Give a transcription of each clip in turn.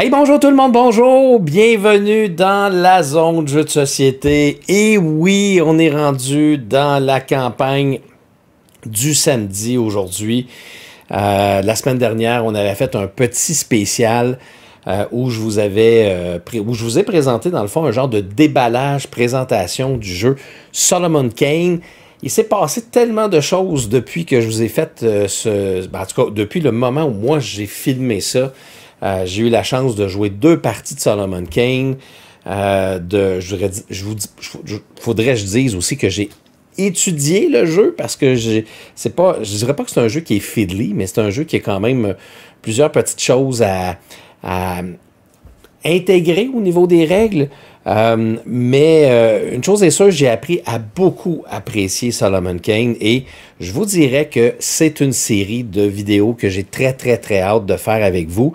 Hey, bonjour tout le monde, bonjour! Bienvenue dans la zone de jeu de société. Et oui, on est rendu dans la campagne du samedi aujourd'hui. Euh, la semaine dernière, on avait fait un petit spécial euh, où, je vous avais, euh, où je vous ai présenté, dans le fond, un genre de déballage, présentation du jeu Solomon Kane. Il s'est passé tellement de choses depuis que je vous ai fait ce. Ben, en tout cas, depuis le moment où moi j'ai filmé ça. Euh, j'ai eu la chance de jouer deux parties de Solomon Kane. Euh, je, vous faudrait je dise aussi que j'ai étudié le jeu parce que c'est pas, je dirais pas que c'est un jeu qui est fiddly, mais c'est un jeu qui a quand même plusieurs petites choses à, intégrer au niveau des règles. Euh, mais une chose est sûre, j'ai appris à beaucoup apprécier Solomon Kane et je vous dirais que c'est une série de vidéos que j'ai très très très hâte de faire avec vous.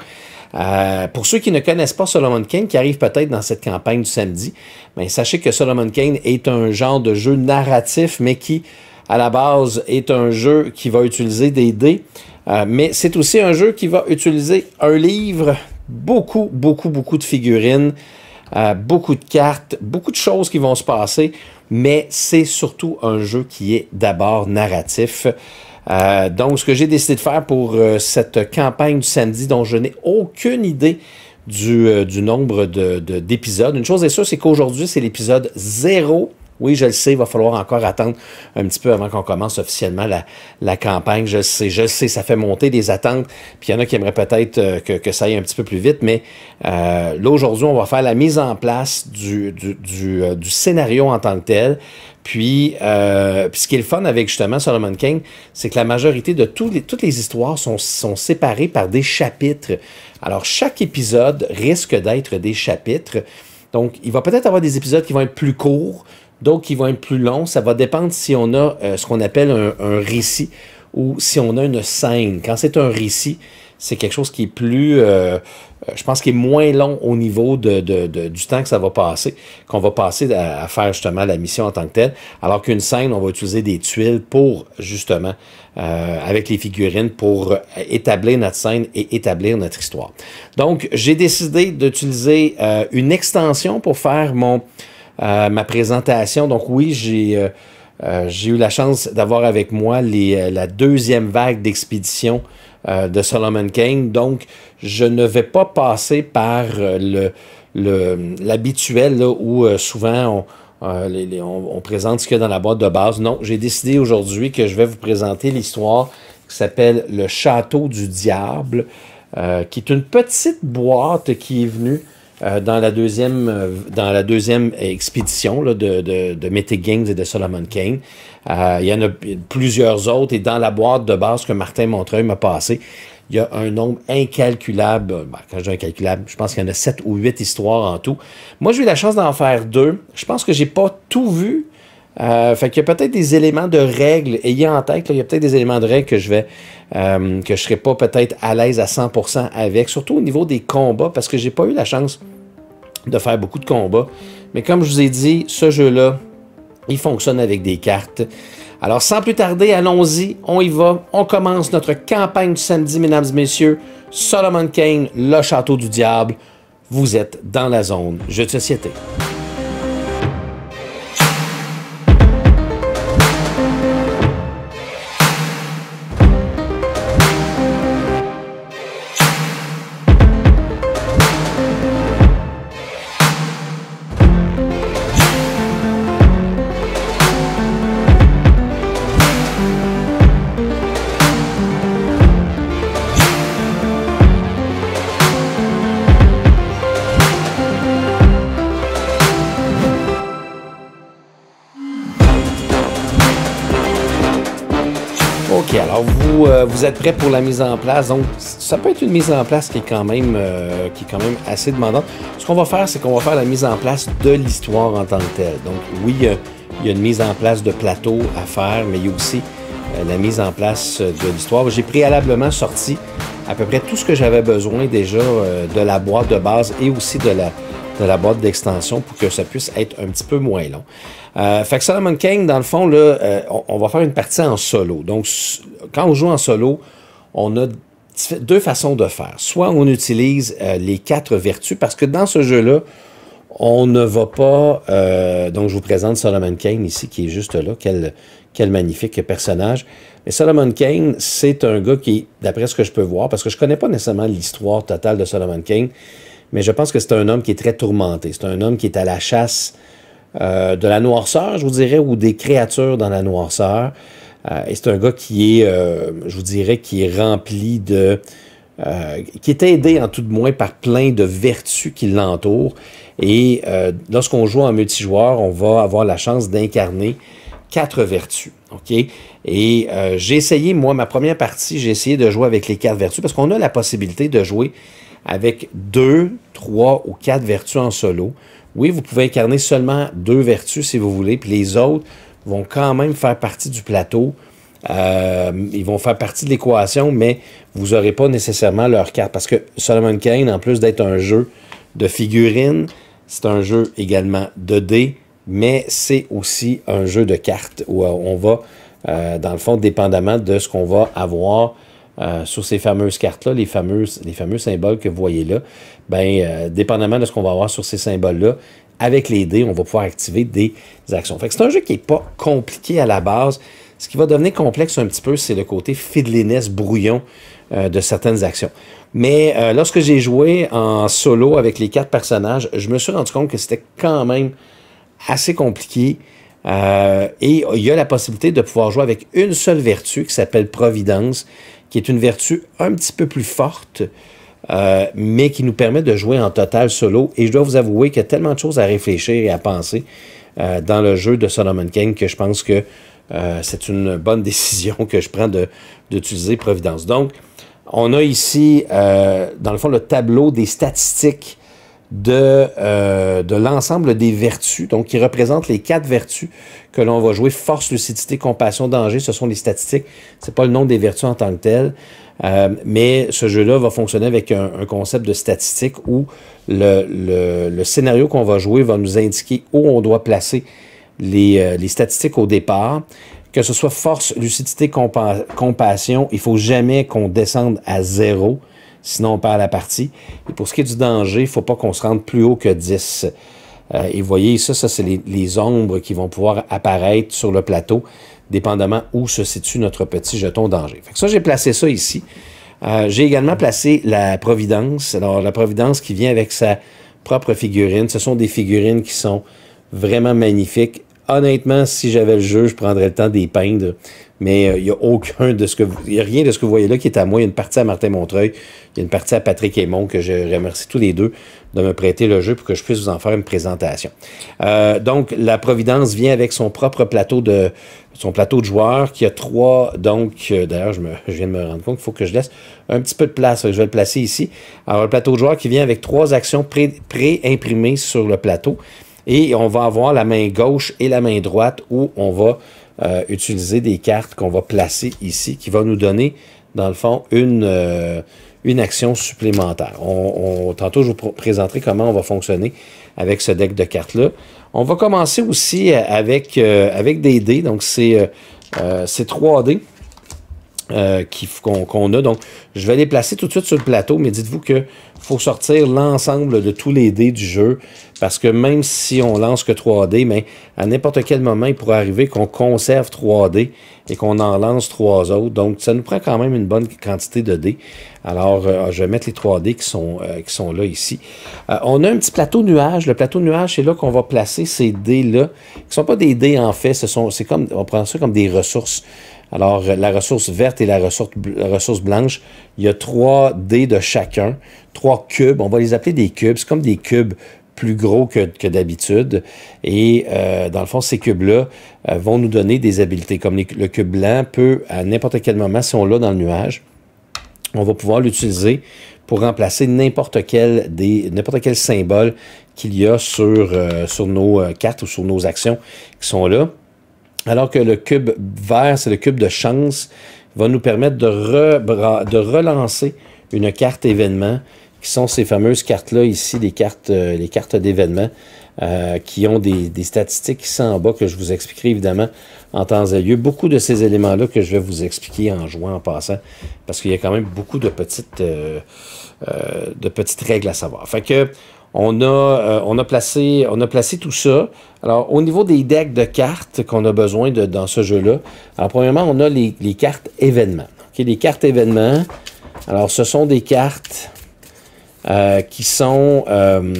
Euh, pour ceux qui ne connaissent pas Solomon Kane, qui arrive peut-être dans cette campagne du samedi, mais ben, sachez que Solomon Kane est un genre de jeu narratif, mais qui, à la base, est un jeu qui va utiliser des dés. Euh, mais c'est aussi un jeu qui va utiliser un livre, beaucoup, beaucoup, beaucoup de figurines, euh, beaucoup de cartes, beaucoup de choses qui vont se passer, mais c'est surtout un jeu qui est d'abord narratif. Euh, donc, ce que j'ai décidé de faire pour euh, cette campagne du samedi, dont je n'ai aucune idée du, euh, nombre d'épisodes, une chose est sûre, c'est qu'aujourd'hui, c'est l'épisode 0 oui, je le sais, il va falloir encore attendre un petit peu avant qu'on commence officiellement la, campagne. Je le sais, je le sais, ça fait monter des attentes. Puis il y en a qui aimeraient peut-être euh, que, ça aille un petit peu plus vite, mais euh, là, aujourd'hui, on va faire la mise en place euh, du, scénario en tant que tel. Puis, euh, puis, ce qui est le fun avec justement Solomon King, c'est que la majorité de toutes les histoires sont, sont séparées par des chapitres. Alors, chaque épisode risque d'être des chapitres. Donc, il va peut-être avoir des épisodes qui vont être plus courts, d'autres qui vont être plus longs. Ça va dépendre si on a euh, ce qu'on appelle un, récit ou si on a une scène. Quand c'est un récit, c'est quelque chose qui est plus, euh, euh, je pense, qui est moins long au niveau de, du temps que ça va passer, qu'on va passer à, faire justement la mission en tant que telle, alors qu'une scène, on va utiliser des tuiles pour justement, avec les figurines, pour établir notre scène et établir notre histoire. Donc, j'ai décidé d'utiliser une extension pour faire mon, ma présentation. Donc oui, euh, euh, j'ai eu la chance d'avoir avec moi les, euh, la deuxième vague d'expédition de Solomon Kane. Donc je ne vais pas passer par l'habituel le, où souvent on, on, présente ce qu'il y a dans la boîte de base. Non, j'ai décidé aujourd'hui que je vais vous présenter l'histoire qui s'appelle Le Château du Diable, qui est une petite boîte qui est venue euh, dans, la deuxième, euh, dans la deuxième expédition de, de, de et de Solomon King, euh, il y en a plusieurs autres et dans la boîte de base que Martin Montreuil m'a passée, il y a un nombre incalculable. Ben, quand je dis incalculable, je pense qu'il y en a sept ou huit histoires en tout. Moi, j'ai eu la chance d'en faire deux. Je pense que j'ai pas tout vu, il euh, fait qu'il y a peut-être des éléments de règles, ayez en tête, il y a peut-être des éléments de règles que je vais, euh, que je serai pas peut-être à l'aise à 100% avec, surtout au niveau des combats, parce que j'ai pas eu la chance de faire beaucoup de combats. Mais comme je vous ai dit, ce jeu-là, il fonctionne avec des cartes. Alors sans plus tarder, allons-y, on y va, on commence notre campagne du samedi, mesdames et messieurs. Solomon Kane, le château du diable, vous êtes dans la zone jeu de société. êtes prêt pour la mise en place. Donc, ça peut être une mise en place qui est quand même, euh, qui est quand même assez demandante. Ce qu'on va faire, c'est qu'on va faire la mise en place de l'histoire en tant que telle. Donc, oui, il y, a, une mise en place de plateau à faire, mais il y a aussi euh, la mise en place de l'histoire. J'ai préalablement sorti à peu près tout ce que j'avais besoin déjà euh, de la boîte de base et aussi de la, de la boîte d'extension pour que ça puisse être un petit peu moins long. Euh, fait que Solomon King, dans le fond, là, euh, on, va faire une partie en solo. Donc, quand on joue en solo, on a deux façons de faire. Soit on utilise euh, les quatre vertus, parce que dans ce jeu-là, on ne va pas... Euh, donc, je vous présente Solomon Kane ici, qui est juste là. Quel, quel magnifique personnage. Mais Solomon Kane, c'est un gars qui, d'après ce que je peux voir, parce que je ne connais pas nécessairement l'histoire totale de Solomon Kane, mais je pense que c'est un homme qui est très tourmenté. C'est un homme qui est à la chasse euh, de la noirceur, je vous dirais, ou des créatures dans la noirceur. Euh, et c'est un gars qui est, euh, je vous dirais, qui est rempli de... qui est aidé en tout de moins par plein de vertus qui l'entourent. Et lorsqu'on joue en multijoueur, on va avoir la chance d'incarner quatre vertus. Et j'ai essayé, moi, ma première partie, j'ai essayé de jouer avec les quatre vertus parce qu'on a la possibilité de jouer avec deux, trois ou quatre vertus en solo. Oui, vous pouvez incarner seulement deux vertus si vous voulez, puis les autres vont quand même faire partie du plateau. Euh, ils vont faire partie de l'équation, mais vous n'aurez pas nécessairement leur carte. Parce que Solomon Kane, en plus d'être un jeu de figurines, c'est un jeu également de dés, mais c'est aussi un jeu de cartes où euh, on va, euh, dans le fond, dépendamment de ce qu'on va avoir euh, sur ces fameuses cartes-là, les, les fameux symboles que vous voyez là, ben, euh, dépendamment de ce qu'on va avoir sur ces symboles-là, avec les dés, on va pouvoir activer des actions. Fait que c'est un jeu qui n'est pas compliqué à la base. Ce qui va devenir complexe un petit peu, c'est le côté fiddliness, brouillon euh, de certaines actions. Mais lorsque j'ai joué en solo avec les quatre personnages, je me suis rendu compte que c'était quand même assez compliqué. et il y a la possibilité de pouvoir jouer avec une seule vertu qui s'appelle Providence, qui est une vertu un petit peu plus forte, euh, mais qui nous permet de jouer en total solo. Et je dois vous avouer qu'il y a tellement de choses à réfléchir et à penser euh, dans le jeu de Solomon King que je pense que euh, c'est une bonne décision que je prends d'utiliser Providence. Donc, on a ici, dans le fond, le tableau des statistiques euh, de, l'ensemble des vertus, donc qui représente les quatre vertus que l'on va jouer. Force, lucidité, compassion, danger, ce sont les statistiques. Ce n'est pas le nom des vertus en tant que telles. Euh, mais ce jeu-là va fonctionner avec un, concept de statistique où le, scénario qu'on va jouer va nous indiquer où on doit placer les, euh, statistiques au départ. Que ce soit force, lucidité, compassion, il faut jamais qu'on descende à zéro sinon on perd la partie. Et pour ce qui est du danger, il ne faut pas qu'on se rende plus haut que 10. Euh, et voyez, ça, ça c'est les, ombres qui vont pouvoir apparaître sur le plateau, dépendamment où se situe notre petit jeton danger. Fait ça, j'ai placé ça ici. Euh, j'ai également placé la Providence. Alors, la Providence qui vient avec sa propre figurine. Ce sont des figurines qui sont vraiment magnifiques honnêtement, si j'avais le jeu, je prendrais le temps d'y peindre. Mais euh, il n'y a aucun de ce que vous, y a rien de ce que vous voyez là qui est à moi. Il y a une partie à Martin Montreuil, il y a une partie à Patrick Aymon que je remercie tous les deux de me prêter le jeu pour que je puisse vous en faire une présentation. Euh, donc, la Providence vient avec son propre plateau de son plateau de joueurs qui a trois. Donc, euh, d'ailleurs, je, viens de me rendre compte qu'il faut que je laisse un petit peu de place. Je vais le placer ici. Alors, le plateau de joueurs qui vient avec trois actions pré-imprimées sur le plateau. Et on va avoir la main gauche et la main droite où on va euh, utiliser des cartes qu'on va placer ici, qui va nous donner, dans le fond, une, euh, une action supplémentaire. On, tantôt, je vous présenterai comment on va fonctionner avec ce deck de cartes-là. On va commencer aussi euh, avec, avec des dés. Donc, c'est 3 dés. Euh, qu'on a. Donc, je vais les placer tout de suite sur le plateau, mais dites-vous que faut sortir l'ensemble de tous les dés du jeu, parce que même si on lance que 3 dés, mais à n'importe quel moment, il pourrait arriver qu'on conserve 3 dés et qu'on en lance 3 autres. Donc, ça nous prend quand même une bonne quantité de dés. Alors, euh, je vais mettre les 3 dés qui sont, euh, qui sont là ici. on a un petit plateau nuage. Le plateau nuage, c'est là qu'on va placer ces dés-là, qui ne sont pas des dés en fait, c'est comme, on prend ça comme des ressources. Alors, euh, la ressource verte et la ressource, blanche, il y a trois dés de chacun, trois cubes. On va les appeler des cubes. C'est comme des cubes plus gros que, d'habitude. Et euh, dans le fond, ces cubes-là euh, vont nous donner des habiletés. Comme le cube blanc peut, à n'importe quel moment, si on l'a dans le nuage, on va pouvoir l'utiliser pour remplacer n'importe quel, quel symbole qu'il y a sur, sur nos cartes ou sur nos actions qui sont là. Alors que le cube vert, c'est le cube de chance, va nous permettre de, de relancer une carte événement, qui sont ces fameuses cartes-là ici, euh, les cartes, les cartes d'événement, euh, qui ont des, statistiques qui en bas, que je vous expliquerai évidemment en temps et lieu. Beaucoup de ces éléments-là que je vais vous expliquer en jouant, en passant, parce qu'il y a quand même beaucoup de petites, euh, de petites règles à savoir. Fait que on a, euh, on, a placé, on a placé tout ça. Alors, au niveau des decks de cartes qu'on a besoin de, dans ce jeu-là, alors premièrement, on a les, cartes événements. OK? les cartes événements, alors ce sont des cartes euh, qui sont... Euh,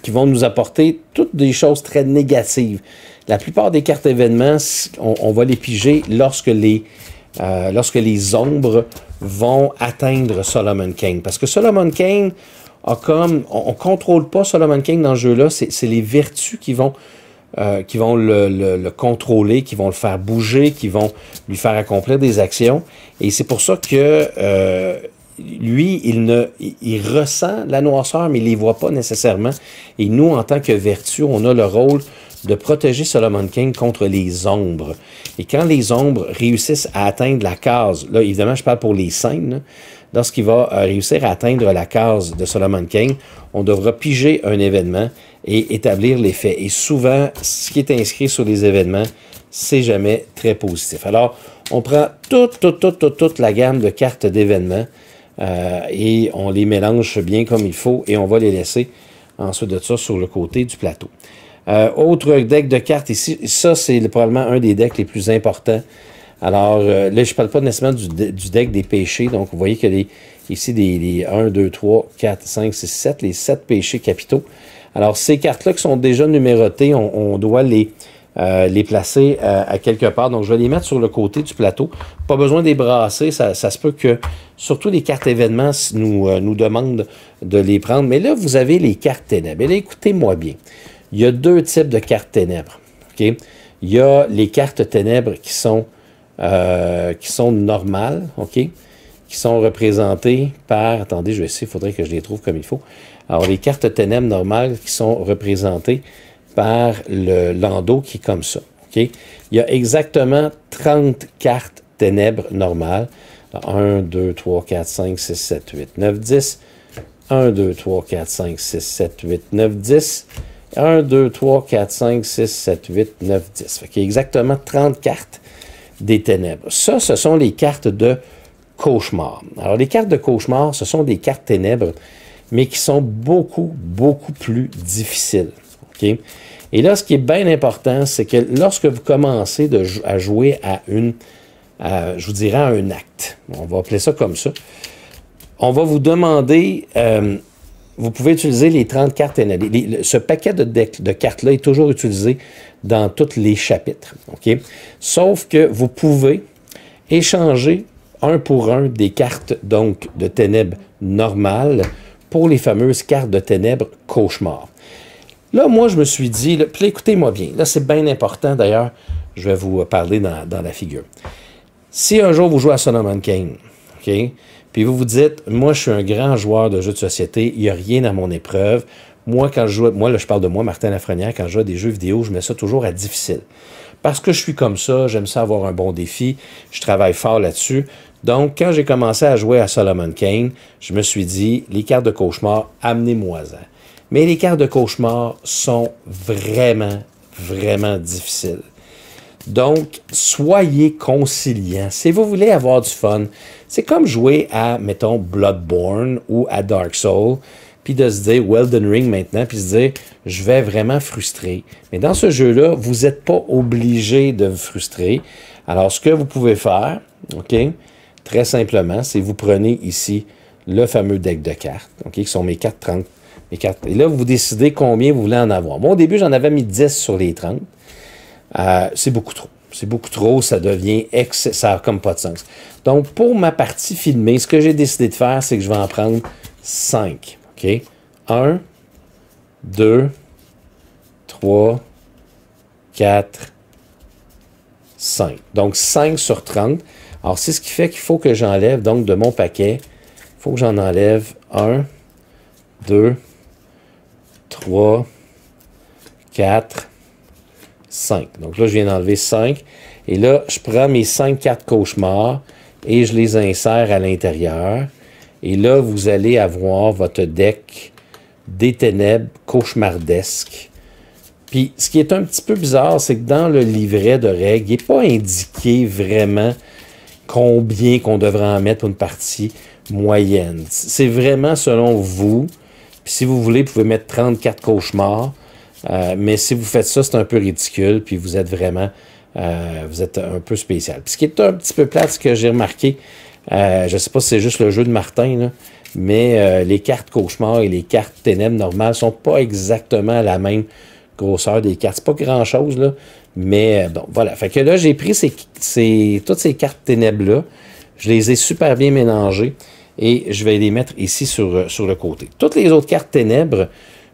qui vont nous apporter toutes des choses très négatives. La plupart des cartes événements, on, va les piger lorsque les, lorsque les ombres vont atteindre Solomon Kane. Parce que Solomon Kane, on, contrôle pas Solomon King dans ce jeu-là. C'est les vertus qui vont. Euh, qui vont le, contrôler, qui vont le faire bouger, qui vont lui faire accomplir des actions. Et c'est pour ça que euh, lui, il, ne, il ressent la noirceur, mais il ne les voit pas nécessairement. Et nous, en tant que vertus, on a le rôle de protéger Solomon King contre les ombres. Et quand les ombres réussissent à atteindre la case, là, évidemment, je parle pour les scènes, lorsqu'il va euh, réussir à atteindre la case de Solomon King, on devra piger un événement et établir les faits. Et souvent, ce qui est inscrit sur les événements, c'est jamais très positif. Alors, on prend toute, toute, toute, toute, la gamme de cartes d'événements euh, et on les mélange bien comme il faut et on va les laisser ensuite de ça sur le côté du plateau. Euh, autre deck de cartes ici, ça c'est probablement un des decks les plus importants alors euh, là, je ne parle pas nécessairement du, deck des péchés. Donc, vous voyez que les, ici, les, 1, 2, 3, 4, 5, 6, 7, les 7 péchés capitaux. Alors, ces cartes-là qui sont déjà numérotées, on, doit les, euh, les placer euh, à quelque part. Donc, je vais les mettre sur le côté du plateau. Pas besoin de brasser. Ça, se peut que, surtout les cartes événements, nous, nous demandent de les prendre. Mais là, vous avez les cartes ténèbres. écoutez-moi bien. Il y a deux types de cartes ténèbres. Ok, Il y a les cartes ténèbres qui sont euh, qui sont normales, OK? Qui sont représentées par. Attendez, je vais essayer, il faudrait que je les trouve comme il faut. Alors, les cartes ténèbres normales qui sont représentées par le landau qui est comme ça. OK? Il y a exactement 30 cartes ténèbres normales. 1, 2, 3, 4, 5, 6, 7, 8, 9, 10. 1, 2, 3, 4, 5, 6, 7, 8, 9, 10. 1, 2, 3, 4, 5, 6, 7, 8, 9, 10. Fait il y a exactement 30 cartes des ténèbres. Ça, ce sont les cartes de cauchemar. Alors, les cartes de cauchemar, ce sont des cartes ténèbres, mais qui sont beaucoup, beaucoup plus difficiles. Et là, ce qui est bien important, c'est que lorsque vous commencez à jouer à une, je vous dirais, à un acte, on va appeler ça comme ça, on va vous demander, euh, vous pouvez utiliser les 30 cartes ténèbres. ce paquet de, de cartes-là est toujours utilisé dans tous les chapitres. Sauf que vous pouvez échanger un pour un des cartes donc de ténèbres normales pour les fameuses cartes de ténèbres cauchemar. Là, moi, je me suis dit, écoutez-moi bien, là, c'est bien important d'ailleurs, je vais vous parler dans, la figure. Si un jour vous jouez à Solomon Kane, OK, puis vous vous dites, moi, je suis un grand joueur de jeux de société, il n'y a rien à mon épreuve, moi, quand je joue, moi, là, je parle de moi, Martin Lafrenière, quand je joue des jeux vidéo, je mets ça toujours à difficile. Parce que je suis comme ça, j'aime ça avoir un bon défi, je travaille fort là-dessus. Donc, quand j'ai commencé à jouer à Solomon Kane, je me suis dit, les cartes de cauchemar, amenez-moi-en. Mais les cartes de cauchemar sont vraiment, vraiment difficiles. Donc, soyez conciliants. Si vous voulez avoir du fun, c'est comme jouer à, mettons, Bloodborne ou à Dark Souls puis de se dire Weldon Ring maintenant, puis se dire je vais vraiment frustrer. Mais dans ce jeu-là, vous n'êtes pas obligé de vous frustrer. Alors, ce que vous pouvez faire, OK, très simplement, c'est vous prenez ici le fameux deck de cartes, OK, qui sont mes 4 30. Mes 4, et là, vous décidez combien vous voulez en avoir. au début, j'en avais mis 10 sur les 30. Euh, c'est beaucoup trop. C'est beaucoup trop, ça devient excès. ça comme pas de sens. Donc, pour ma partie filmée, ce que j'ai décidé de faire, c'est que je vais en prendre 5. 1, 2, 3, 4, 5. Donc, 5 sur 30. Alors, c'est ce qui fait qu'il faut que j'enlève, donc, de mon paquet, il faut que j'en enlève 1, 2, 3, 4, 5. Donc là, je viens d'enlever 5. Et là, je prends mes 5 cartes cauchemars et je les insère à l'intérieur. Et là, vous allez avoir votre deck des ténèbres cauchemardesques. Puis, ce qui est un petit peu bizarre, c'est que dans le livret de règles, il n'est pas indiqué vraiment combien qu'on devrait en mettre pour une partie moyenne. C'est vraiment selon vous. Puis, si vous voulez, vous pouvez mettre 34 cauchemars. Euh, mais si vous faites ça, c'est un peu ridicule. Puis, vous êtes vraiment... Euh, vous êtes un peu spécial. Puis ce qui est un petit peu plat, ce que j'ai remarqué, euh, je ne sais pas si c'est juste le jeu de Martin, mais euh, les cartes cauchemar et les cartes ténèbres normales sont pas exactement la même grosseur des cartes. C'est pas grand-chose, là, mais euh, bon, voilà. Fait que là, j'ai pris toutes ces cartes ténèbres-là, je les ai super bien mélangées et je vais les mettre ici sur, sur le côté. Toutes les autres cartes ténèbres,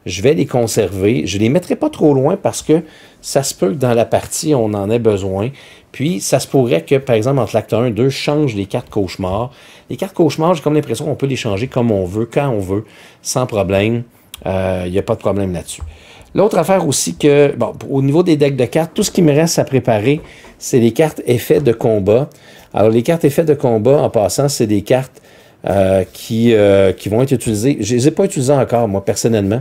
je vais les conserver. Je ne les mettrai pas trop loin parce que ça se peut que dans la partie, on en ait besoin. Puis, ça se pourrait que, par exemple, entre l'acte 1 et 2, je change les cartes cauchemars. Les cartes cauchemars, j'ai comme l'impression qu'on peut les changer comme on veut, quand on veut, sans problème. Il euh, n'y a pas de problème là-dessus. L'autre affaire aussi que, bon, au niveau des decks de cartes, tout ce qui me reste à préparer, c'est les cartes effets de combat. Alors, les cartes effets de combat, en passant, c'est des cartes euh, qui, euh, qui vont être utilisées. Je ne les ai pas utilisées encore, moi, personnellement.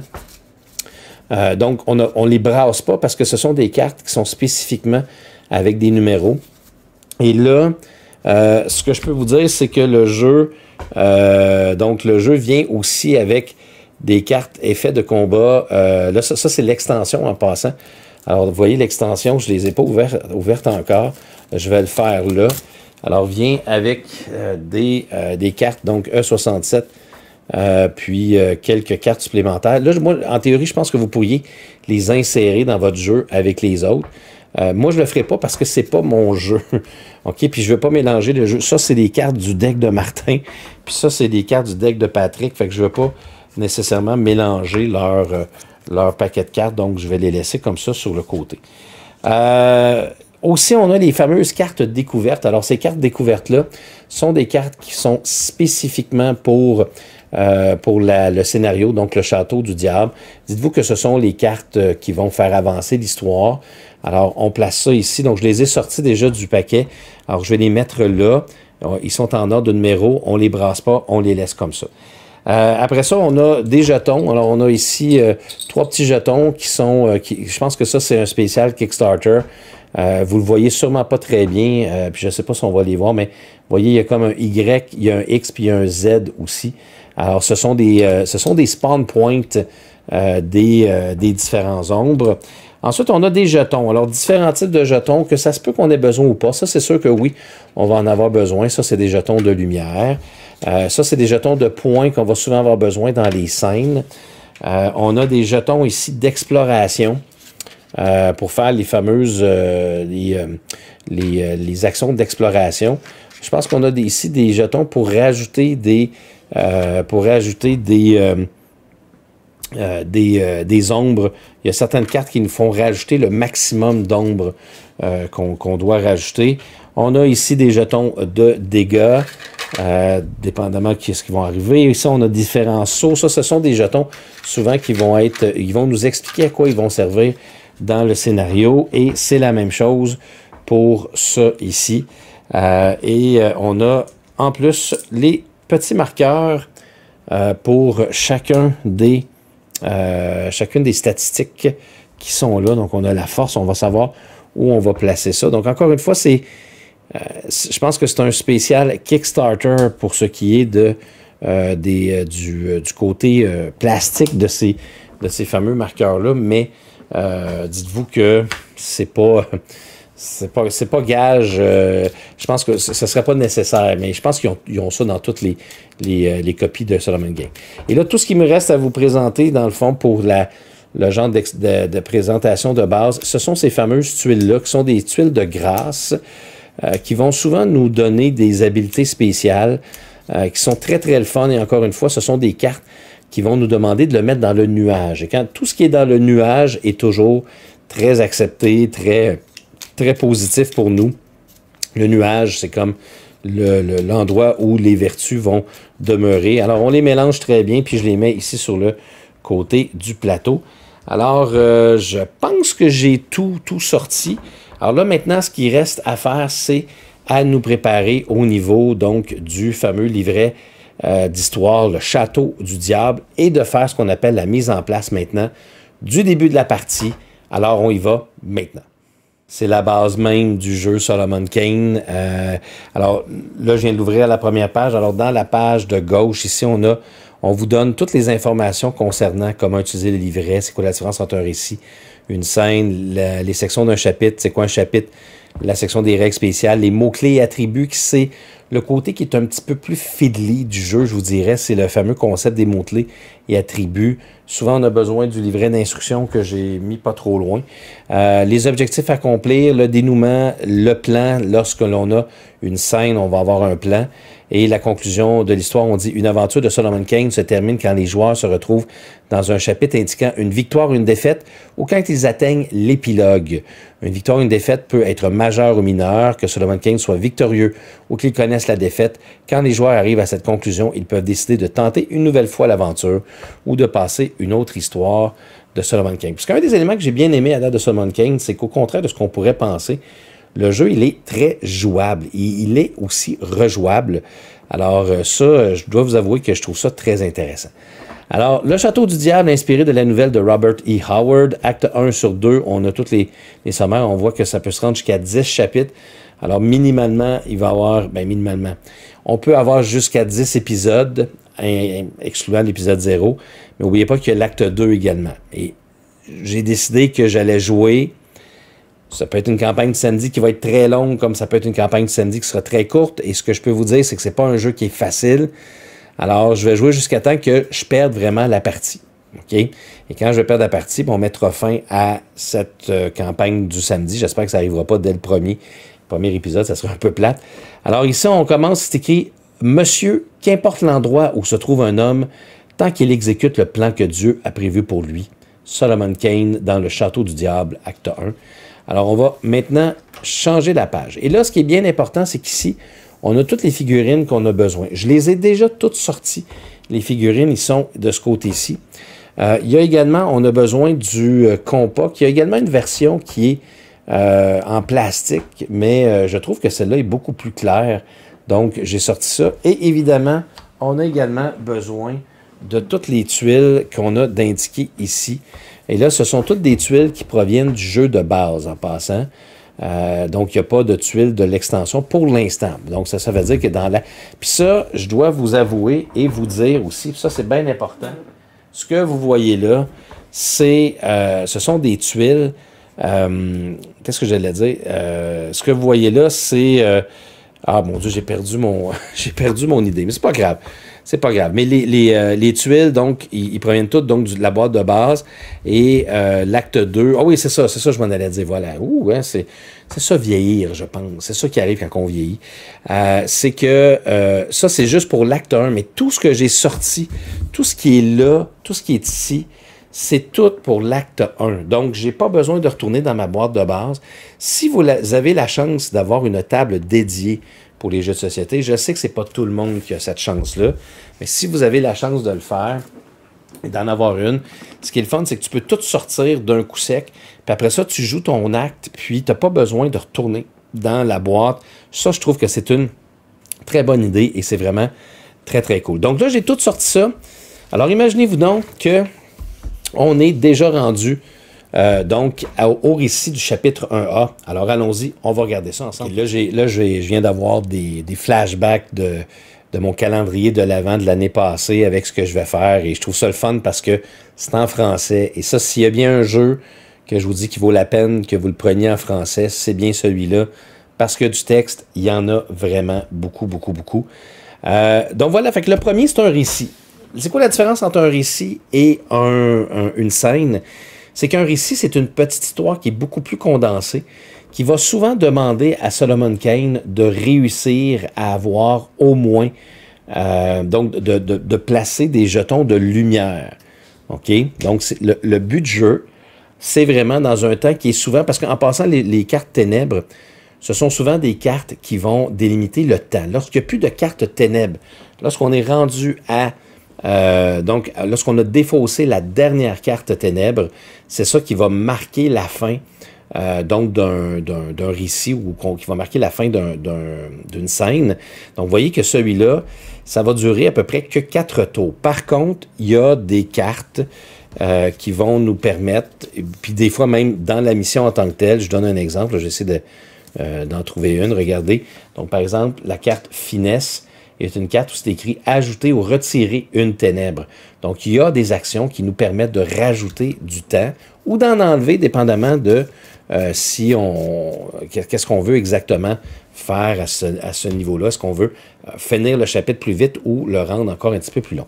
Euh, donc, on ne les brasse pas parce que ce sont des cartes qui sont spécifiquement avec des numéros. Et là, euh, ce que je peux vous dire, c'est que le jeu, euh, le jeu vient aussi avec des cartes effets de combat. là, ça, c'est l'extension en passant. Alors, vous voyez l'extension, je ne les ai pas ouvertes, encore. Je vais le faire là. Alors, vient avec des, des cartes, donc E67, euh, puis euh, quelques cartes supplémentaires. Là, moi, en théorie, je pense que vous pourriez les insérer dans votre jeu avec les autres. Euh, moi, je le ferai pas parce que c'est pas mon jeu. OK? Puis je ne veux pas mélanger le jeu. Ça, c'est des cartes du deck de Martin. Puis ça, c'est des cartes du deck de Patrick. Fait que je ne veux pas nécessairement mélanger leur, leur paquet de cartes. Donc, je vais les laisser comme ça sur le côté. aussi, on a les fameuses cartes découvertes. Alors, ces cartes découvertes-là sont des cartes qui sont spécifiquement pour euh, pour le scénario, donc le château du diable. Dites-vous que ce sont les cartes euh, qui vont faire avancer l'histoire. Alors, on place ça ici. Donc, je les ai sortis déjà du paquet. Alors, je vais les mettre là. Euh, ils sont en ordre de numéro. On les brasse pas. On les laisse comme ça. après ça, on a des jetons. Alors, on a ici trois petits jetons qui sont... je pense que ça, c'est un spécial Kickstarter. vous le voyez sûrement pas très bien, puis je sais pas si on va les voir, mais vous voyez, il y a comme un Y, il y a un X, puis il y a un Z aussi. Alors, ce sont des, euh, ce sont des spawn points euh, des, euh, des différents ombres. Ensuite, on a des jetons. Alors, différents types de jetons, que ça se peut qu'on ait besoin ou pas. Ça, c'est sûr que oui, on va en avoir besoin. Ça, c'est des jetons de lumière. Euh, ça, c'est des jetons de points qu'on va souvent avoir besoin dans les scènes. on a des jetons ici d'exploration pour faire les fameuses les, les, actions d'exploration. Je pense qu'on a ici des jetons pour rajouter des euh, pour rajouter des, euh, euh, des, des, ombres. Il y a certaines cartes qui nous font rajouter le maximum d'ombres qu'on doit rajouter. On a ici des jetons de dégâts. dépendamment de ce qui va arriver. Ici, on a différents sauts. Ça, ce sont des jetons souvent qui vont être, ils vont nous expliquer à quoi ils vont servir dans le scénario. Et c'est la même chose pour ça ici. et on a en plus les Petit marqueur euh, pour chacun des, euh, chacune des statistiques qui sont là. Donc, on a la force, on va savoir où on va placer ça. Donc, encore une fois, c'est, euh, je pense que c'est un spécial Kickstarter pour ce qui est de, des, du, côté plastique de ces, de ces fameux marqueurs-là. Mais dites-vous que c'est pas c'est pas c'est pas gage. Euh, je pense que ce serait pas nécessaire, mais je pense qu'ils ont, ils ça dans toutes les, les, euh, les copies de Solomon Game. Et là, tout ce qui me reste à vous présenter, dans le fond, pour la le genre de, présentation de base, ce sont ces fameuses tuiles-là, qui sont des tuiles de grâce, euh, qui vont souvent nous donner des habiletés spéciales, qui sont très, très le fun. Et encore une fois, ce sont des cartes qui vont nous demander de le mettre dans le nuage. Et quand tout ce qui est dans le nuage est toujours très accepté, très très positif pour nous. Le nuage, c'est comme l'endroit où les vertus vont demeurer. Alors, on les mélange très bien, puis je les mets ici sur le côté du plateau. Alors, euh, je pense que j'ai tout, tout sorti. Alors là, maintenant, ce qui reste à faire, c'est à nous préparer au niveau donc du fameux livret euh, d'histoire, le château du diable, et de faire ce qu'on appelle la mise en place maintenant du début de la partie. Alors, on y va maintenant. C'est la base même du jeu Solomon Kane. Euh, alors là, je viens de l'ouvrir à la première page. Alors dans la page de gauche, ici, on a, on vous donne toutes les informations concernant comment utiliser le livret. c'est quoi la différence entre un récit, une scène, les sections d'un chapitre, c'est quoi un chapitre, la section des règles spéciales, les mots-clés et attributs qui c'est le côté qui est un petit peu plus fiddly du jeu, je vous dirais, c'est le fameux concept des mots et attributs. Souvent, on a besoin du livret d'instructions que j'ai mis pas trop loin. Euh, les objectifs à accomplir, le dénouement, le plan. Lorsque l'on a une scène, on va avoir un plan. Et la conclusion de l'histoire, on dit, une aventure de Solomon Kane se termine quand les joueurs se retrouvent dans un chapitre indiquant une victoire, ou une défaite, ou quand ils atteignent l'épilogue. Une victoire, ou une défaite peut être majeure ou mineure, que Solomon Kane soit victorieux ou qu'il connaisse la défaite. Quand les joueurs arrivent à cette conclusion, ils peuvent décider de tenter une nouvelle fois l'aventure ou de passer une autre histoire de Solomon Kane. Parce qu'un des éléments que j'ai bien aimé à date de Solomon Kane, c'est qu'au contraire de ce qu'on pourrait penser, le jeu, il est très jouable il est aussi rejouable. Alors euh, ça, je dois vous avouer que je trouve ça très intéressant. Alors, Le Château du Diable, inspiré de la nouvelle de Robert E. Howard, acte 1 sur 2, on a tous les, les sommaires, on voit que ça peut se rendre jusqu'à 10 chapitres. Alors, minimalement, il va avoir, ben minimalement, on peut avoir jusqu'à 10 épisodes, excluant l'épisode 0, mais n'oubliez pas qu'il y a l'acte 2 également. Et j'ai décidé que j'allais jouer ça peut être une campagne de samedi qui va être très longue, comme ça peut être une campagne de samedi qui sera très courte. Et ce que je peux vous dire, c'est que ce n'est pas un jeu qui est facile. Alors, je vais jouer jusqu'à temps que je perde vraiment la partie. OK? Et quand je vais perdre la partie, ben, on mettra fin à cette euh, campagne du samedi. J'espère que ça n'arrivera pas dès le premier. Premier épisode, ça sera un peu plate. Alors ici, on commence, c'est écrit Monsieur, qu'importe l'endroit où se trouve un homme, tant qu'il exécute le plan que Dieu a prévu pour lui. Solomon Kane dans Le Château du Diable, acte 1. Alors, on va maintenant changer la page. Et là, ce qui est bien important, c'est qu'ici, on a toutes les figurines qu'on a besoin. Je les ai déjà toutes sorties. Les figurines, ils sont de ce côté-ci. Euh, il y a également, on a besoin du euh, compas. Il y a également une version qui est euh, en plastique, mais je trouve que celle-là est beaucoup plus claire. Donc, j'ai sorti ça. Et évidemment, on a également besoin de toutes les tuiles qu'on a d'indiquer ici. Et là, ce sont toutes des tuiles qui proviennent du jeu de base en passant. Euh, donc, il n'y a pas de tuiles de l'extension pour l'instant. Donc, ça, ça veut dire que dans la... Puis ça, je dois vous avouer et vous dire aussi, puis ça, c'est bien important, ce que vous voyez là, c'est, euh, ce sont des tuiles... Euh, qu'est-ce que j'allais dire? ce que vous voyez là, c'est... ah, mon Dieu, j'ai perdu mon, j'ai perdu mon idée, mais c'est pas grave. C'est pas grave. Mais les, les, euh, les tuiles, donc, ils, proviennent toutes donc, de la boîte de base. Et euh, l'acte 2. Ah oui, c'est ça, c'est ça, je m'en allais dire. Voilà. Ouh, hein, c'est. C'est ça vieillir, je pense. C'est ça qui arrive quand on vieillit. Euh, c'est que ça, c'est juste pour l'acte 1, mais tout ce que j'ai sorti, tout ce qui est là, tout ce qui est ici, c'est tout pour l'acte 1. Donc, j'ai pas besoin de retourner dans ma boîte de base. Si vous avez la chance d'avoir une table dédiée, pour les jeux de société. Je sais que c'est pas tout le monde qui a cette chance-là, mais si vous avez la chance de le faire et d'en avoir une, ce qui est le fun, c'est que tu peux tout sortir d'un coup sec, puis après ça, tu joues ton acte, puis tu n'as pas besoin de retourner dans la boîte. Ça, je trouve que c'est une très bonne idée et c'est vraiment très, très cool. Donc là, j'ai tout sorti ça. Alors imaginez-vous donc que on est déjà rendu euh, donc, au, récit du chapitre 1A. Alors, allons-y, on va regarder ça ensemble. Là, là, je viens d'avoir des, flashbacks de, mon calendrier de l'avant de l'année passée avec ce que je vais faire. Et je trouve ça le fun parce que c'est en français. Et ça, s'il y a bien un jeu que je vous dis qui vaut la peine que vous le preniez en français, c'est bien celui-là. Parce que du texte, il y en a vraiment beaucoup, beaucoup, beaucoup. Euh, donc voilà, fait le premier, c'est un récit. C'est quoi la différence entre un récit et une scène? c'est qu'un récit, c'est une petite histoire qui est beaucoup plus condensée, qui va souvent demander à Solomon Kane de réussir à avoir au moins, euh, donc de, placer des jetons de lumière. OK? Donc, le, but de jeu, c'est vraiment dans un temps qui est souvent, parce qu'en passant, les, les, cartes ténèbres, ce sont souvent des cartes qui vont délimiter le temps. Lorsqu'il n'y a plus de cartes ténèbres, lorsqu'on est rendu à euh, donc, lorsqu'on a défaussé la dernière carte ténèbres, c'est ça qui va marquer la fin euh, donc d'un récit ou qui va marquer la fin d'une scène. Donc, vous voyez que celui-là, ça va durer à peu près que quatre tours. Par contre, il y a des cartes euh, qui vont nous permettre, puis des fois même dans la mission en tant que telle, je donne un exemple, j'essaie euh, d'en trouver une, regardez. Donc, par exemple, la carte finesse, il y a une carte où c'est écrit ajouter ou retirer une ténèbre. Donc, il y a des actions qui nous permettent de rajouter du temps ou d'en enlever, dépendamment de euh, si on qu'est-ce qu'on veut exactement faire à ce, niveau-là. Est-ce qu'on veut euh, finir le chapitre plus vite ou le rendre encore un petit peu plus long?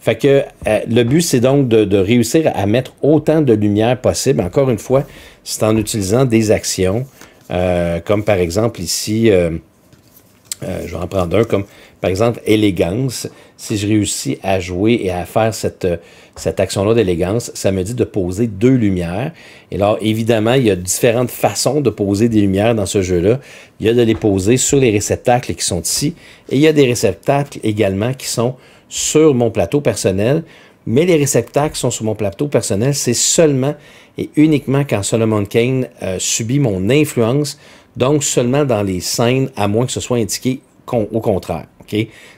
Fait que euh, le but, c'est donc de, réussir à mettre autant de lumière possible. Encore une fois, c'est en utilisant des actions, comme par exemple ici, je vais en prendre un, comme par exemple, élégance, si je réussis à jouer et à faire cette, euh, cette action-là d'élégance, ça me dit de poser deux lumières. Et alors, évidemment, il y a différentes façons de poser des lumières dans ce jeu-là. Il y a de les poser sur les réceptacles qui sont ici, et il y a des réceptacles également qui sont sur mon plateau personnel. Mais les réceptacles sont sur mon plateau personnel, c'est seulement et uniquement quand Solomon Kane euh, subit mon influence, donc seulement dans les scènes, à moins que ce soit indiqué au contraire.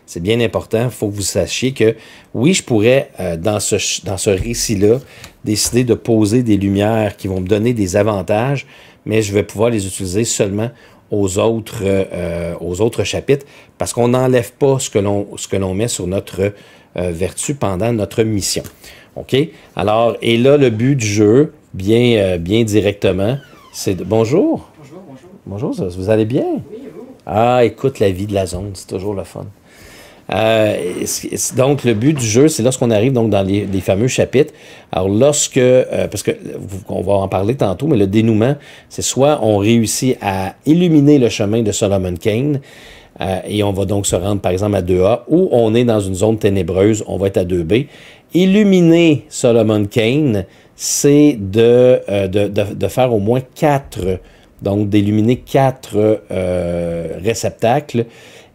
C'est bien important. Il faut que vous sachiez que, oui, je pourrais, euh, dans ce, dans ce récit-là, décider de poser des lumières qui vont me donner des avantages, mais je vais pouvoir les utiliser seulement aux autres, euh, euh, aux autres chapitres parce qu'on n'enlève pas ce que l'on met sur notre vertu pendant notre mission. OK? Alors, et là, le but du jeu, bien, bien directement, c'est de... Bonjour. Bonjour, bonjour. Bonjour, vous allez bien? Oui, oui. Ah, écoute la vie de la zone, c'est toujours le fun. Euh, donc, le but du jeu, c'est lorsqu'on arrive donc dans les, fameux chapitres. Alors, lorsque, euh, parce que on va en parler tantôt, mais le dénouement, c'est soit on réussit à illuminer le chemin de Solomon Kane. Euh, et on va donc se rendre par exemple à 2A, ou on est dans une zone ténébreuse, on va être à 2B. Illuminer Solomon Kane, c'est de, de, de, faire au moins quatre donc d'éliminer quatre euh, réceptacles.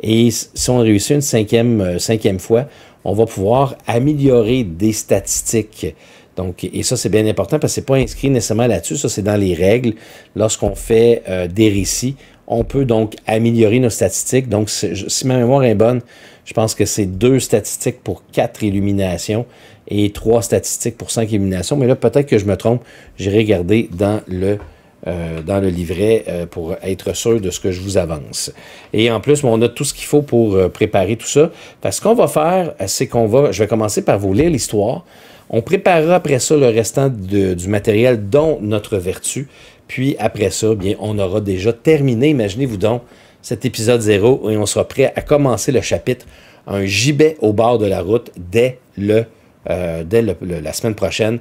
Et si on réussit une cinquième, euh, cinquième fois, on va pouvoir améliorer des statistiques. Donc, et ça, c'est bien important parce que c'est pas inscrit nécessairement là-dessus. Ça, c'est dans les règles. Lorsqu'on fait euh, des récits, on peut donc améliorer nos statistiques. Donc, si ma mémoire est bonne, je pense que c'est deux statistiques pour quatre illuminations et trois statistiques pour cinq illuminations. Mais là, peut-être que je me trompe. J'ai regardé dans le euh, dans le livret euh, pour être sûr de ce que je vous avance. Et en plus, on a tout ce qu'il faut pour euh, préparer tout ça. Parce qu'on va faire, c'est qu'on va, je vais commencer par vous lire l'histoire. On préparera après ça le restant du matériel, dont notre vertu. Puis après ça, bien, on aura déjà terminé, imaginez-vous donc, cet épisode zéro et on sera prêt à commencer le chapitre Un gibet au bord de la route dès, la semaine prochaine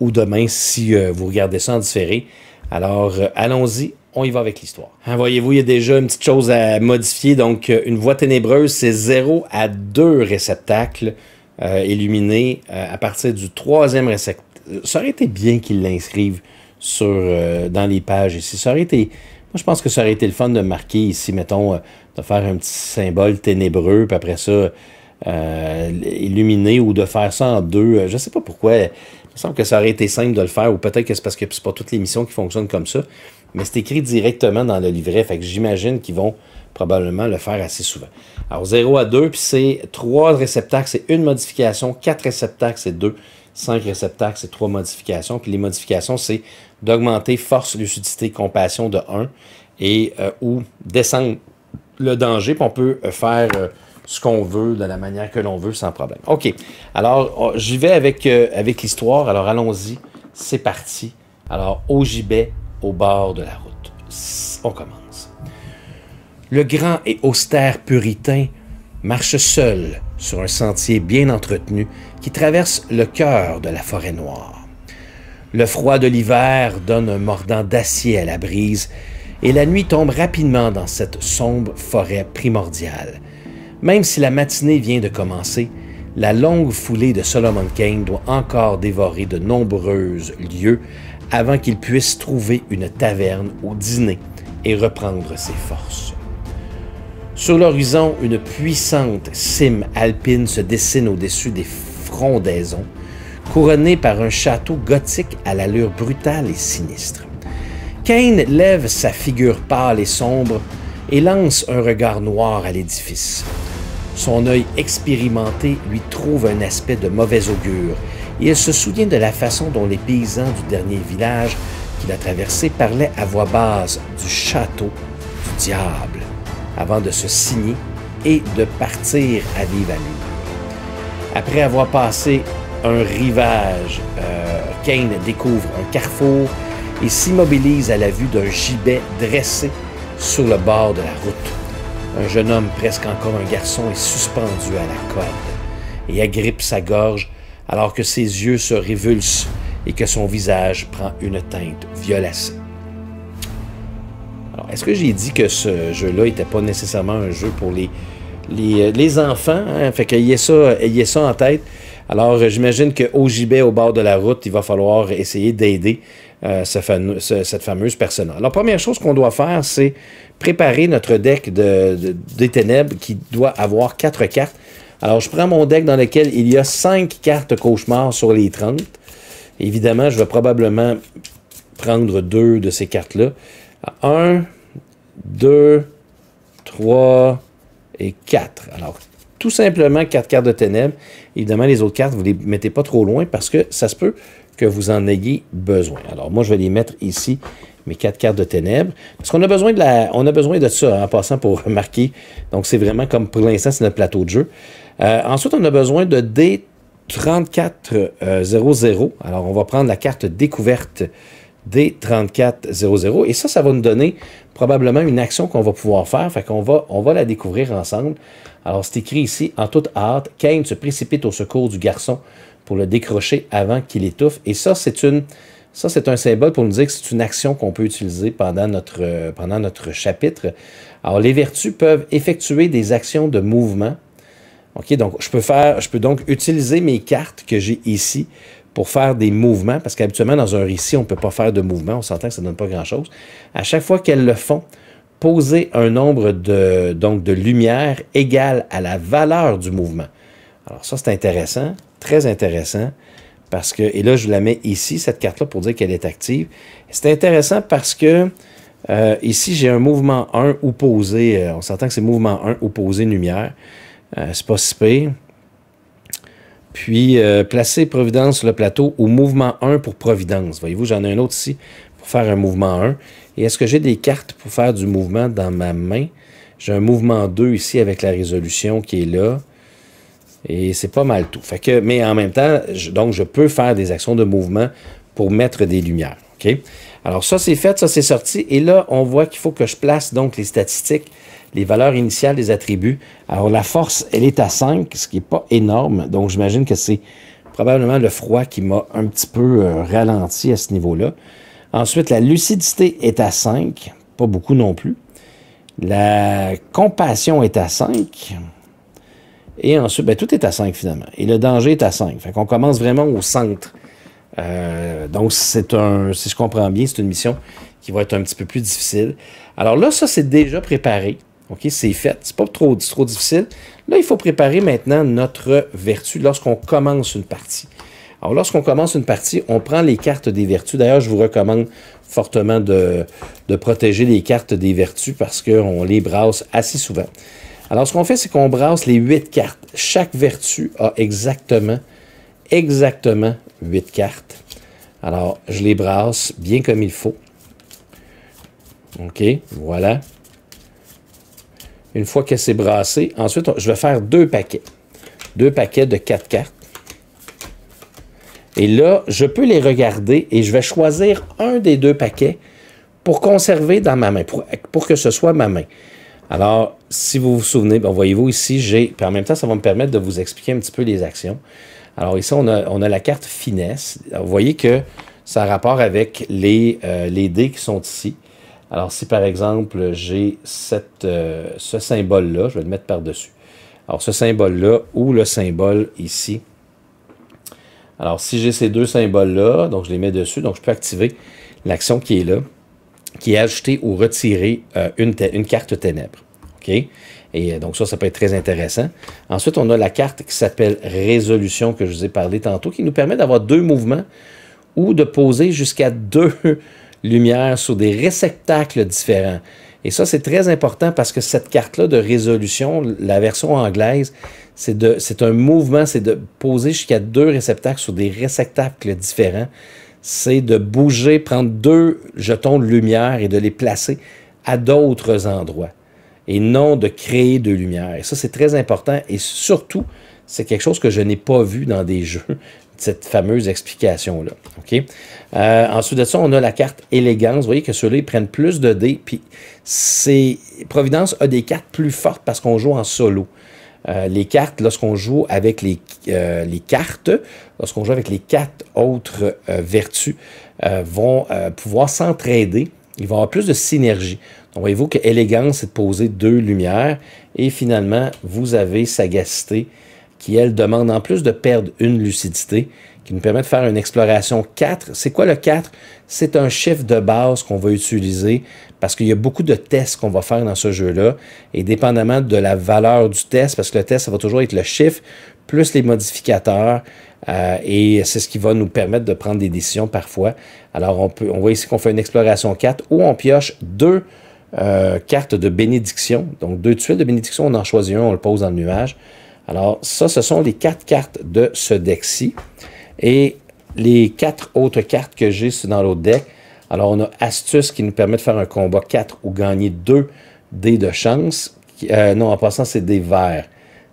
ou demain si euh, vous regardez ça en différé. Alors, euh, allons-y, on y va avec l'histoire. Hein, voyez-vous, il y a déjà une petite chose à modifier. Donc, euh, une voie ténébreuse, c'est 0 à 2 réceptacles illuminés à partir du troisième réceptacle. Ça aurait été bien qu'ils l'inscrivent dans les pages ici. Ça aurait été... Moi, je pense que ça aurait été le fun de marquer ici, mettons, de faire un petit symbole ténébreux, puis après ça, illuminé illuminer ou de faire ça en deux. Je ne sais pas pourquoi il me semble que ça aurait été simple de le faire, ou peut-être que c'est parce que c'est pas toutes les missions qui fonctionnent comme ça, mais c'est écrit directement dans le livret, fait que j'imagine qu'ils vont probablement le faire assez souvent. Alors 0 à 2, puis c'est 3 réceptacles, c'est une modification, 4 réceptacles, c'est 2, 5 réceptacles, c'est 3 modifications, puis les modifications, c'est d'augmenter force, lucidité, compassion de 1, et euh, ou descendre le danger, puis on peut euh, faire... Euh, ce qu'on veut, de la manière que l'on veut, sans problème. OK. Alors, oh, j'y vais avec, euh, avec l'histoire. Alors, allons-y. C'est parti. Alors, au gibet, au bord de la route. On commence. Le grand et austère puritain marche seul sur un sentier bien entretenu qui traverse le cœur de la forêt noire. Le froid de l'hiver donne un mordant d'acier à la brise et la nuit tombe rapidement dans cette sombre forêt primordiale, même si la matinée vient de commencer, la longue foulée de Solomon Kane doit encore dévorer de nombreux lieux avant qu'il puisse trouver une taverne ou dîner et reprendre ses forces. Sur l'horizon, une puissante cime alpine se dessine au-dessus des frondaisons, couronnée par un château gothique à l'allure brutale et sinistre. Kane lève sa figure pâle et sombre et lance un regard noir à l'édifice. Son œil expérimenté lui trouve un aspect de mauvais augure et elle se souvient de la façon dont les paysans du dernier village qu'il a traversé parlaient à voix basse du château du diable avant de se signer et de partir à vive Après avoir passé un rivage, euh, Kane découvre un carrefour et s'immobilise à la vue d'un gibet dressé sur le bord de la route. Un jeune homme, presque encore un garçon, est suspendu à la corde et agrippe sa gorge alors que ses yeux se révulsent et que son visage prend une teinte violacée. Alors, est-ce que j'ai dit que ce jeu-là n'était pas nécessairement un jeu pour les, les, euh, enfants? Hein? Fait qu'ayez ça, ayez ça en tête. Alors, euh, j'imagine qu'au gibet, au bord de la route, il va falloir essayer d'aider euh, cette, fameuse personne. La première chose qu'on doit faire, c'est préparer notre deck des ténèbres qui doit avoir quatre cartes. Alors, je prends mon deck dans lequel il y a cinq cartes cauchemars sur les 30. Évidemment, je vais probablement prendre deux de ces cartes-là. 1, 2, 3 et 4. Alors, tout simplement quatre cartes de ténèbres. Évidemment, les autres cartes, vous les mettez pas trop loin parce que ça se peut que vous en ayez besoin. Alors, moi, je vais les mettre ici, mes quatre cartes de ténèbres, parce qu'on a besoin de la, on a besoin de ça hein, en passant pour remarquer, Donc, c'est vraiment comme pour l'instant, c'est notre plateau de jeu. Euh, ensuite, on a besoin de D3400. Euh, Alors, on va prendre la carte découverte D3400. Et ça, ça va nous donner probablement une action qu'on va pouvoir faire. Fait qu'on va, on va la découvrir ensemble. Alors, c'est écrit ici, en toute hâte, Kane se précipite au secours du garçon pour le décrocher avant qu'il étouffe. Et ça, c'est une... Ça, c'est un symbole pour nous dire que c'est une action qu'on peut utiliser pendant notre, euh, pendant notre chapitre. Alors, les vertus peuvent effectuer des actions de mouvement. OK, donc je peux faire, je peux donc utiliser mes cartes que j'ai ici pour faire des mouvements, parce qu'habituellement, dans un récit, on ne peut pas faire de mouvement, on s'entend que ça ne donne pas grand-chose. À chaque fois qu'elles le font, poser un nombre de, donc, de lumière égal à la valeur du mouvement. Alors ça, c'est intéressant très intéressant parce que, et là, je la mets ici, cette carte-là, pour dire qu'elle est active. C'est intéressant parce que euh, ici, j'ai un mouvement 1 opposé. Euh, on s'entend que c'est mouvement 1 opposé lumière. Euh, c'est pas si Puis, placer Providence sur le plateau ou mouvement 1 pour Providence. Voyez-vous, j'en ai un autre ici pour faire un mouvement 1. Et est-ce que j'ai des cartes pour faire du mouvement dans ma main? J'ai un mouvement 2 ici avec la résolution qui est là. Et c'est pas mal tout. Fait que, mais en même temps, je, donc je peux faire des actions de mouvement pour mettre des lumières. OK? Alors ça, c'est fait, ça, c'est sorti. Et là, on voit qu'il faut que je place donc les statistiques, les valeurs initiales des attributs. Alors la force, elle est à 5, ce qui n'est pas énorme. Donc j'imagine que c'est probablement le froid qui m'a un petit peu euh, ralenti à ce niveau-là. Ensuite, la lucidité est à 5, pas beaucoup non plus. La compassion est à 5. Et ensuite, ben, tout est à 5 finalement. Et le danger est à 5. Fait qu'on commence vraiment au centre. Euh, donc, c'est si je comprends bien, c'est une mission qui va être un petit peu plus difficile. Alors là, ça, c'est déjà préparé. OK, c'est fait. C'est pas trop, trop difficile. Là, il faut préparer maintenant notre vertu lorsqu'on commence une partie. Alors, lorsqu'on commence une partie, on prend les cartes des vertus. D'ailleurs, je vous recommande fortement de, de protéger les cartes des vertus parce qu'on les brasse assez souvent. Alors, ce qu'on fait, c'est qu'on brasse les huit cartes. Chaque vertu a exactement, exactement huit cartes. Alors, je les brasse bien comme il faut. OK, voilà. Une fois que c'est brassé, ensuite, je vais faire deux paquets. Deux paquets de quatre cartes. Et là, je peux les regarder et je vais choisir un des deux paquets pour conserver dans ma main, pour que ce soit ma main. Alors, si vous vous souvenez, ben, voyez-vous ici, j'ai, puis en même temps, ça va me permettre de vous expliquer un petit peu les actions. Alors ici, on a, la carte finesse. vous voyez que ça a rapport avec les, euh, les dés qui sont ici. Alors, si par exemple, j'ai euh, ce symbole-là, je vais le mettre par-dessus. Alors, ce symbole-là ou le symbole ici. Alors, si j'ai ces deux symboles-là, donc je les mets dessus, donc je peux activer l'action qui est là qui est ou retirer euh, une, carte ténèbres. OK? Et euh, donc ça, ça peut être très intéressant. Ensuite, on a la carte qui s'appelle Résolution, que je vous ai parlé tantôt, qui nous permet d'avoir deux mouvements ou de poser jusqu'à deux lumières sur des réceptacles différents. Et ça, c'est très important parce que cette carte-là de résolution, la version anglaise, c'est un mouvement, c'est de poser jusqu'à deux réceptacles sur des réceptacles différents c'est de bouger, prendre deux jetons de lumière et de les placer à d'autres endroits et non de créer de lumière. Et ça, c'est très important et surtout, c'est quelque chose que je n'ai pas vu dans des jeux, cette fameuse explication-là. ok euh, ensuite de ça, on a la carte élégance. Vous voyez que ceux-là, ils prennent plus de dés. Puis Providence a des cartes plus fortes parce qu'on joue en solo. Euh, les cartes, lorsqu'on joue avec les, euh, les cartes, lorsqu'on joue avec les quatre autres euh, vertus, euh, vont euh, pouvoir s'entraider. Ils vont avoir plus de synergie. Donc, voyez-vous que élégance, c'est de poser deux lumières. Et finalement, vous avez sagacité qui, elle, demande, en plus de perdre une lucidité, qui nous permet de faire une exploration 4. C'est quoi le 4? C'est un chiffre de base qu'on va utiliser parce qu'il y a beaucoup de tests qu'on va faire dans ce jeu-là. Et dépendamment de la valeur du test, parce que le test, ça va toujours être le chiffre, plus les modificateurs. Euh, et c'est ce qui va nous permettre de prendre des décisions parfois. Alors, on, peut, on voit ici qu'on fait une exploration 4 où on pioche deux euh, cartes de bénédiction. Donc, deux tuiles de bénédiction, on en choisit un, on le pose dans le nuage. Alors, ça, ce sont les quatre cartes de ce deck-ci. Et les quatre autres cartes que j'ai, dans l'autre deck. Alors, on a Astuce qui nous permet de faire un combat 4 ou gagner 2 dés de chance. Euh, non, en passant, c'est des verts.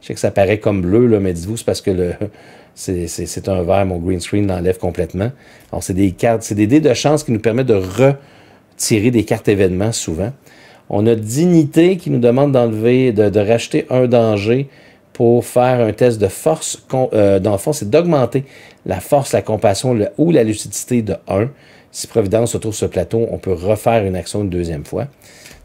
Je sais que ça paraît comme bleu, là, mais dites-vous, c'est parce que le, c'est un verre, mon green screen l'enlève complètement. Alors, c'est des cartes, c'est des dés de chance qui nous permettent de retirer des cartes événements souvent. On a Dignité qui nous demande d'enlever, de, racheter un danger pour faire un test de force. Euh, dans le fond, c'est d'augmenter la force, la compassion ou la lucidité de 1. Si Providence se trouve sur plateau, on peut refaire une action une deuxième fois.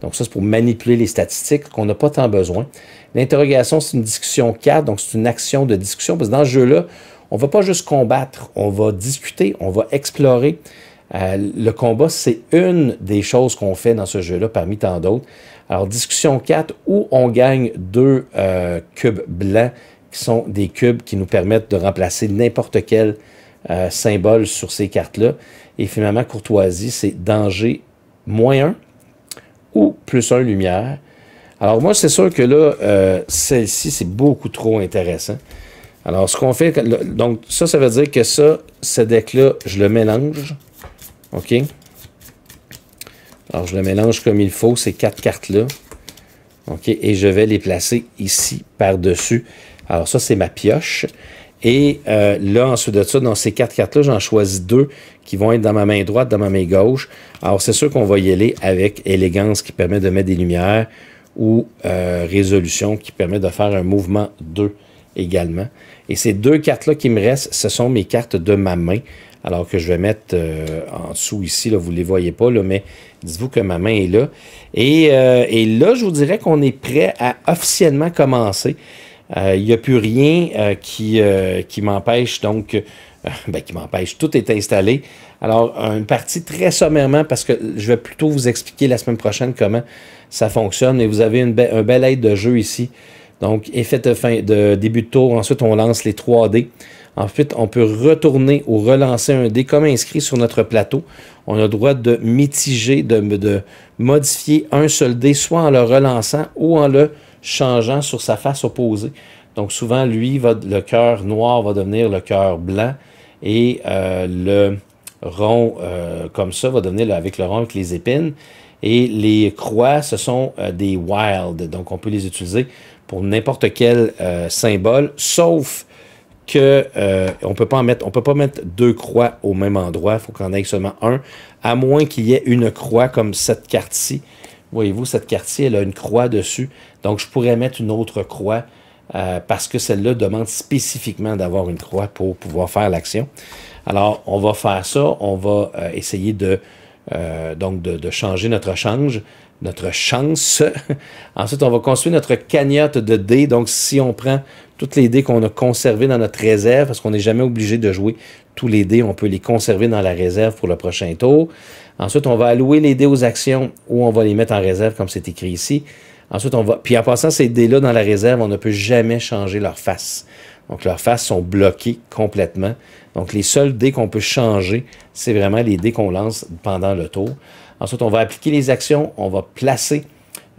Donc ça, c'est pour manipuler les statistiques qu'on n'a pas tant besoin. L'interrogation, c'est une discussion 4, donc c'est une action de discussion, parce que dans ce jeu-là, on ne va pas juste combattre, on va discuter, on va explorer. Euh, le combat, c'est une des choses qu'on fait dans ce jeu-là parmi tant d'autres. Alors, discussion 4, où on gagne deux euh, cubes blancs, qui sont des cubes qui nous permettent de remplacer n'importe quel euh, symbole sur ces cartes-là. Et finalement, courtoisie, c'est danger moins 1 ou plus 1 lumière. Alors moi, c'est sûr que là, euh, celle-ci, c'est beaucoup trop intéressant. Alors, ce qu'on fait, donc ça, ça veut dire que ça, ce deck-là, je le mélange. OK? Alors, je le mélange comme il faut, ces quatre cartes-là. OK? Et je vais les placer ici, par-dessus. Alors, ça, c'est ma pioche. Et euh, là, ensuite de ça, dans ces quatre cartes-là, j'en choisis deux qui vont être dans ma main droite, dans ma main gauche. Alors, c'est sûr qu'on va y aller avec élégance qui permet de mettre des lumières ou euh, résolution qui permet de faire un mouvement 2 également. Et ces deux cartes-là qui me restent, ce sont mes cartes de ma main. Alors que je vais mettre euh, en dessous ici, là, vous ne les voyez pas, là, mais dites-vous que ma main est là. Et, euh, là, je vous dirais qu'on est prêt à officiellement commencer. Il n'y a plus rien qui, qui m'empêche, donc, ben, qui m'empêche, tout est installé. Alors, une partie très sommairement, parce que je vais plutôt vous expliquer la semaine prochaine comment ça fonctionne. Et vous avez une un bel aide de jeu ici. Donc, effet de, fin, de début de tour. Ensuite, on lance les 3 dés. Ensuite, on peut retourner ou relancer un dé comme inscrit sur notre plateau. On a le droit de mitiger, de, modifier un seul dé, soit en le relançant ou en le changeant sur sa face opposée. Donc souvent, lui, va, le cœur noir va devenir le cœur blanc et euh, le, rond euh, comme ça va devenir avec le rond, avec les épines. Et les croix, ce sont euh, des wild, Donc, on peut les utiliser pour n'importe quel euh, symbole, sauf que on peut pas mettre, peut pas mettre deux croix au même endroit. Il faut qu'on en ait seulement un, à moins qu'il y ait une croix comme cette carte-ci. Voyez-vous, cette carte-ci, elle a une croix dessus. Donc, je pourrais mettre une autre croix euh, parce que celle-là demande spécifiquement d'avoir une croix pour pouvoir faire l'action. Alors, on va faire ça, on va euh, essayer euh, de, de, changer notre change, notre chance. Ensuite, on va construire notre cagnotte de dés. Donc, si on prend toutes les dés qu'on a conservées dans notre réserve, parce qu'on n'est jamais obligé de jouer tous les dés, on peut les conserver dans la réserve pour le prochain tour. Ensuite, on va allouer les dés aux actions ou on va les mettre en réserve, comme c'est écrit ici. Ensuite, on va. Puis en passant ces dés-là dans la réserve, on ne peut jamais changer leur face. Donc, leurs faces sont bloquées complètement. Donc, les seuls dés qu'on peut changer, c'est vraiment les dés qu'on lance pendant le tour. Ensuite, on va appliquer les actions. On va placer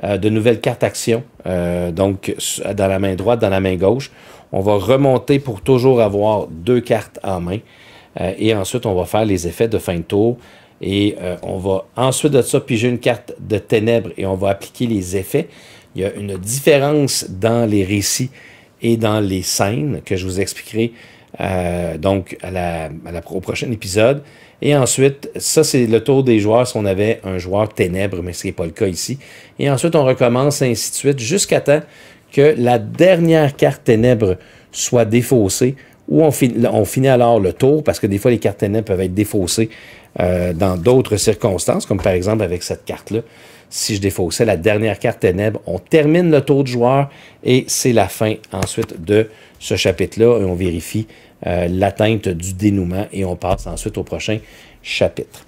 euh, de nouvelles cartes actions, euh, donc dans la main droite, dans la main gauche. On va remonter pour toujours avoir deux cartes en main. Euh, et ensuite, on va faire les effets de fin de tour et euh, on va ensuite de ça piger une carte de ténèbres et on va appliquer les effets. Il y a une différence dans les récits et dans les scènes que je vous expliquerai euh, donc au prochain épisode. Et ensuite, ça c'est le tour des joueurs si on avait un joueur ténèbres, mais ce n'est pas le cas ici. Et ensuite, on recommence ainsi de suite jusqu'à temps que la dernière carte ténèbre soit défaussée ou on finit alors le tour parce que des fois les cartes ténèbres peuvent être défaussées euh, dans d'autres circonstances, comme par exemple avec cette carte-là. Si je défaussais la dernière carte ténèbre, on termine le tour de joueur et c'est la fin ensuite de ce chapitre-là. Et on vérifie euh, l'atteinte du dénouement et on passe ensuite au prochain chapitre.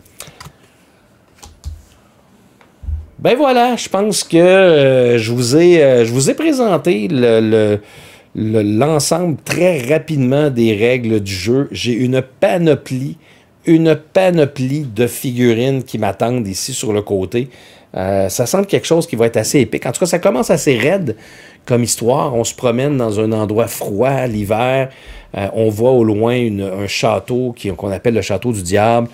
Ben voilà, je pense que euh, je, vous ai, je vous ai présenté l'ensemble très rapidement des règles du jeu. J'ai une panoplie une panoplie de figurines qui m'attendent ici sur le côté. Euh, ça semble quelque chose qui va être assez épique. En tout cas, ça commence assez raide comme histoire. On se promène dans un endroit froid l'hiver. Euh, on voit au loin un château qu'on appelle le château du diable.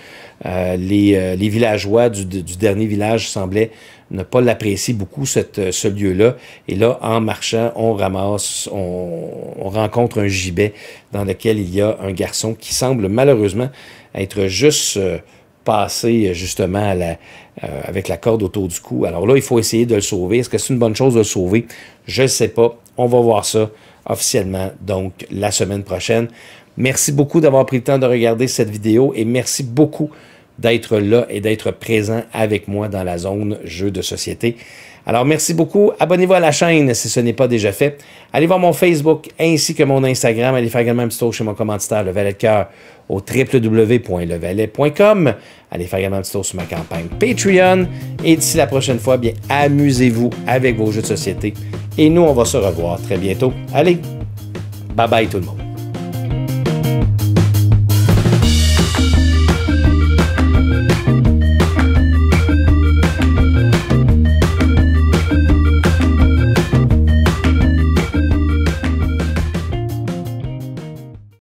Euh, les, villageois du, dernier village semblaient ne pas l'apprécier beaucoup, cette, ce lieu-là. Et là, en marchant, on ramasse, on, on rencontre un gibet dans lequel il y a un garçon qui semble malheureusement être juste euh, passé euh, justement euh, avec la corde autour du cou. Alors là, il faut essayer de le sauver. Est-ce que c'est une bonne chose de le sauver? Je ne sais pas. On va voir ça officiellement, donc la semaine prochaine. Merci beaucoup d'avoir pris le temps de regarder cette vidéo et merci beaucoup d'être là et d'être présent avec moi dans la zone jeu de société. Alors merci beaucoup. Abonnez-vous à la chaîne si ce n'est pas déjà fait. Allez voir mon Facebook ainsi que mon Instagram. Allez faire également un petit tour chez mon commanditaire, le Valet de Cœur, au www.levalet.com. Allez faire également un petit tour sur ma campagne Patreon. Et d'ici la prochaine fois, bien, amusez-vous avec vos jeux de société. Et nous, on va se revoir très bientôt. Allez, bye bye tout le monde.